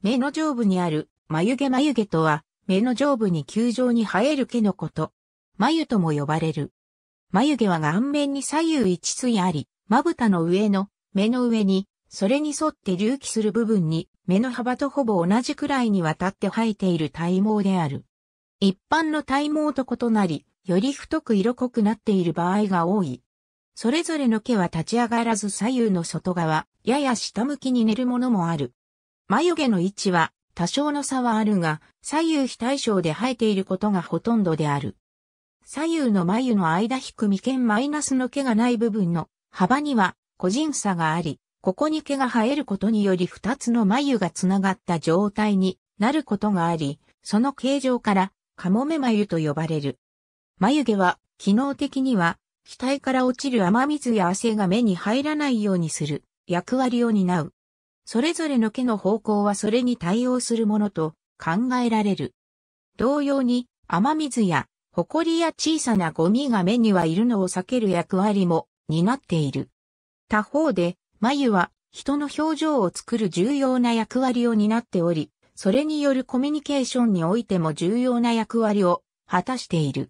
目の上部にある眉毛眉毛とは、目の上部に球状に生える毛のこと。眉とも呼ばれる。眉毛は顔面に左右一対あり、まぶたの上の目の上に、それに沿って隆起する部分に、目の幅とほぼ同じくらいにわたって生えている体毛である。一般の体毛と異なり、より太く色濃くなっている場合が多い。それぞれの毛は立ち上がらず左右の外側、やや下向きに寝るものもある。眉毛の位置は多少の差はあるが、左右非対称で生えていることがほとんどである。左右の眉の間引く眉間マイナスの毛がない部分の幅には個人差があり、ここに毛が生えることにより二つの眉がつながった状態になることがあり、その形状からカモメ眉と呼ばれる。眉毛は機能的には額から落ちる雨水や汗が目に入らないようにする役割を担う。それぞれの毛の方向はそれに対応するものと考えられる。同様に、雨水や、埃や小さなゴミが目にはいるのを避ける役割も担っている。他方で、眉は人の表情を作る重要な役割を担っており、それによるコミュニケーションにおいても重要な役割を果たしている。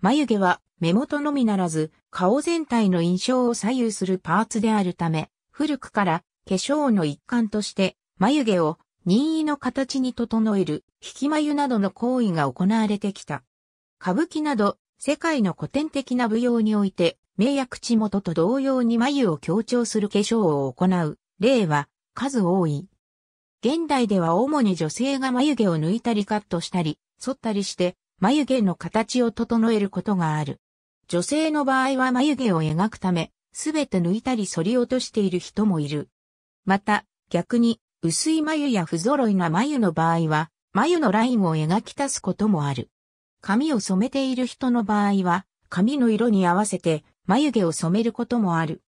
眉毛は目元のみならず、顔全体の印象を左右するパーツであるため、古くから化粧の一環として、眉毛を任意の形に整える、引き眉などの行為が行われてきた。歌舞伎など、世界の古典的な舞踊において、名や口元と同様に眉を強調する化粧を行う例は数多い。現代では主に女性が眉毛を抜いたりカットしたり、剃ったりして眉毛の形を整えることがある。女性の場合は眉毛を描くため、すべて抜いたり反り落としている人もいる。また、逆に、薄い眉や不揃いな眉の場合は、眉のラインを描き足すこともある。髪を染めている人の場合は、髪の色に合わせて眉毛を染めることもある。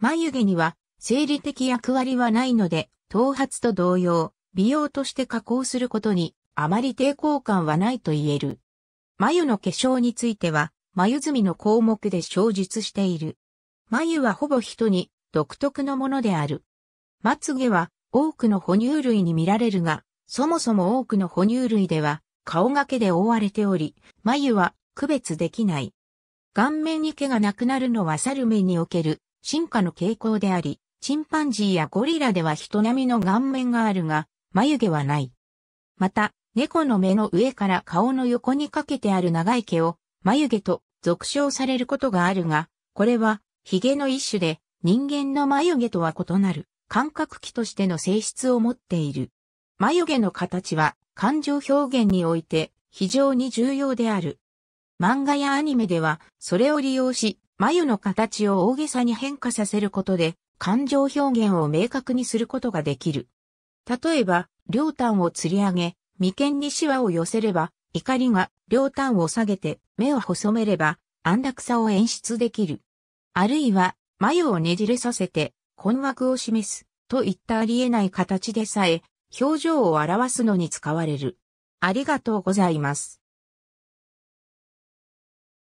眉毛には生理的役割はないので、頭髪と同様、美容として加工することにあまり抵抗感はないと言える。眉の化粧については、眉墨の項目で詳述している。眉はほぼ人に独特のものである。まつげは多くの哺乳類に見られるが、そもそも多くの哺乳類では顔がけで覆われており、眉は区別できない。顔面に毛がなくなるのは猿目における進化の傾向であり、チンパンジーやゴリラでは人並みの顔面があるが、眉毛はない。また、猫の目の上から顔の横にかけてある長い毛を眉毛と俗称されることがあるが、これは髭の一種で人間の眉毛とは異なる。感覚器としての性質を持っている。眉毛の形は感情表現において非常に重要である。漫画やアニメではそれを利用し眉の形を大げさに変化させることで感情表現を明確にすることができる。例えば、両端を吊り上げ、眉間にシワを寄せれば、怒りが両端を下げて目を細めれば安楽さを演出できる。あるいは眉をねじれさせて困惑を示す、といったありえない形でさえ、表情を表すのに使われる。ありがとうございます。